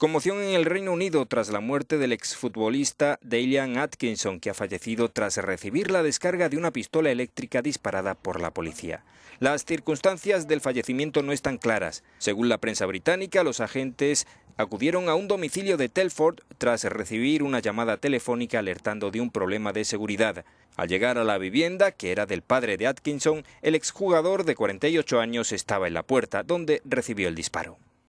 Conmoción en el Reino Unido tras la muerte del exfutbolista Dalian Atkinson, que ha fallecido tras recibir la descarga de una pistola eléctrica disparada por la policía. Las circunstancias del fallecimiento no están claras. Según la prensa británica, los agentes acudieron a un domicilio de Telford tras recibir una llamada telefónica alertando de un problema de seguridad. Al llegar a la vivienda, que era del padre de Atkinson, el exjugador de 48 años estaba en la puerta, donde recibió el disparo.